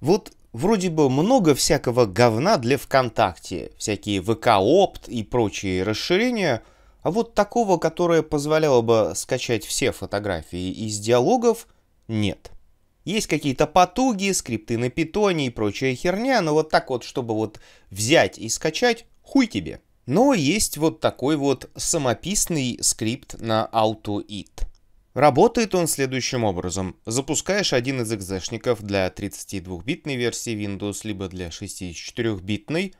Вот вроде бы много всякого говна для ВКонтакте, всякие ВК-опт и прочие расширения, а вот такого, которое позволяло бы скачать все фотографии из диалогов, нет. Есть какие-то потуги, скрипты на питоне и прочая херня, но вот так вот, чтобы вот взять и скачать, хуй тебе. Но есть вот такой вот самописный скрипт на AutoIt. Работает он следующим образом. Запускаешь один из экзешников для 32-битной версии Windows, либо для 64-битной.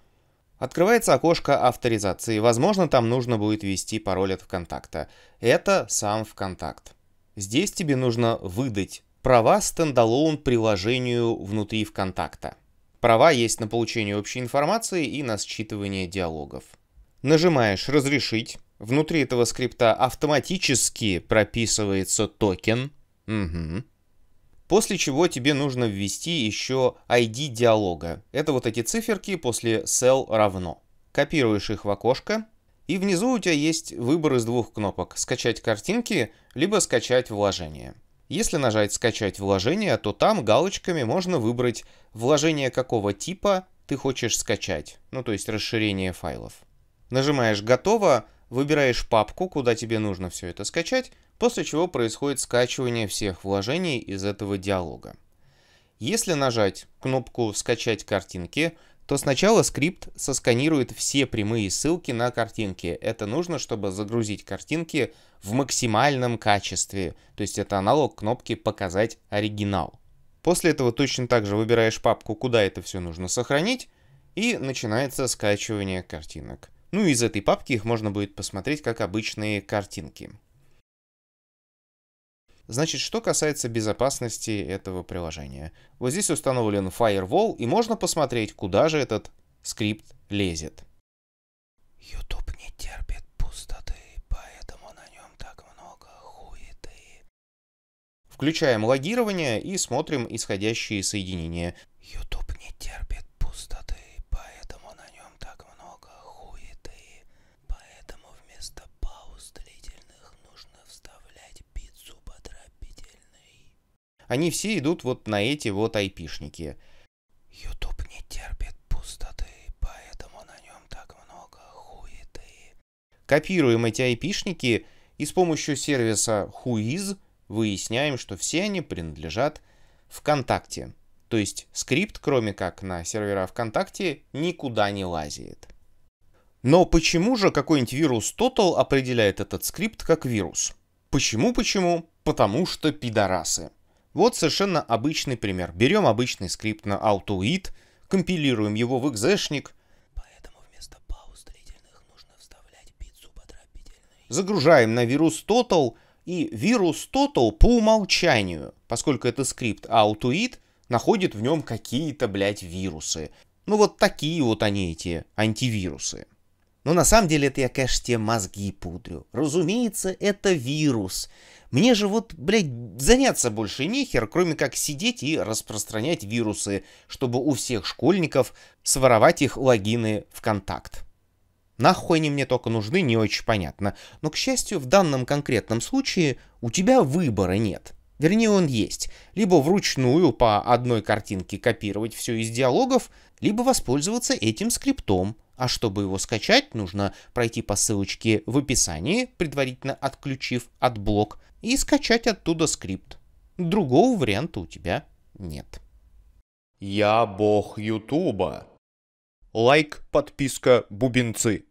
Открывается окошко авторизации. Возможно, там нужно будет ввести пароль от ВКонтакта. Это сам ВКонтакт. Здесь тебе нужно выдать права стендалоун приложению внутри ВКонтакта. Права есть на получение общей информации и на считывание диалогов. Нажимаешь «Разрешить». Внутри этого скрипта автоматически прописывается токен. Угу. После чего тебе нужно ввести еще ID диалога. Это вот эти циферки после cell равно. Копируешь их в окошко. И внизу у тебя есть выбор из двух кнопок. Скачать картинки, либо скачать вложение. Если нажать «Скачать вложение», то там галочками можно выбрать вложение какого типа ты хочешь скачать, ну то есть расширение файлов. Нажимаешь «Готово», выбираешь папку, куда тебе нужно все это скачать, после чего происходит скачивание всех вложений из этого диалога. Если нажать кнопку «Скачать картинки», то сначала скрипт сосканирует все прямые ссылки на картинки. Это нужно, чтобы загрузить картинки в максимальном качестве, то есть это аналог кнопки «Показать оригинал». После этого точно так же выбираешь папку, куда это все нужно сохранить, и начинается скачивание картинок. Ну и из этой папки их можно будет посмотреть как обычные картинки. Значит, что касается безопасности этого приложения. Вот здесь установлен Firewall, и можно посмотреть, куда же этот скрипт лезет. YouTube не терпит пустоты, поэтому на нем так много хуеты. Включаем логирование и смотрим исходящие соединения. YouTube не терпит пустоты. Они все идут вот на эти вот айпишники. YouTube не терпит пустоты, поэтому на нем так много хуеты. Копируем эти айпишники и с помощью сервиса Whois выясняем, что все они принадлежат ВКонтакте. То есть скрипт, кроме как на сервера ВКонтакте, никуда не лазит. Но почему же какой-нибудь вирус Total определяет этот скрипт как вирус? Почему-почему? Потому что пидорасы. Вот совершенно обычный пример. Берем обычный скрипт на AutoIt, компилируем его в экзешник, загружаем на вирус Total, и вирус Total по умолчанию, поскольку это скрипт AutoIt, находит в нем какие-то, блядь, вирусы. Ну вот такие вот они эти антивирусы. Но на самом деле это я, конечно, тебе мозги пудрю. Разумеется, это вирус. Мне же вот, блядь, заняться больше нехер, кроме как сидеть и распространять вирусы, чтобы у всех школьников своровать их логины ВКонтакт. Нахуй они мне только нужны, не очень понятно. Но, к счастью, в данном конкретном случае у тебя выбора нет. Вернее, он есть. Либо вручную по одной картинке копировать все из диалогов, либо воспользоваться этим скриптом. А чтобы его скачать, нужно пройти по ссылочке в описании, предварительно отключив от блок, и скачать оттуда скрипт. Другого варианта у тебя нет. Я бог Ютуба. Лайк, подписка, бубенцы.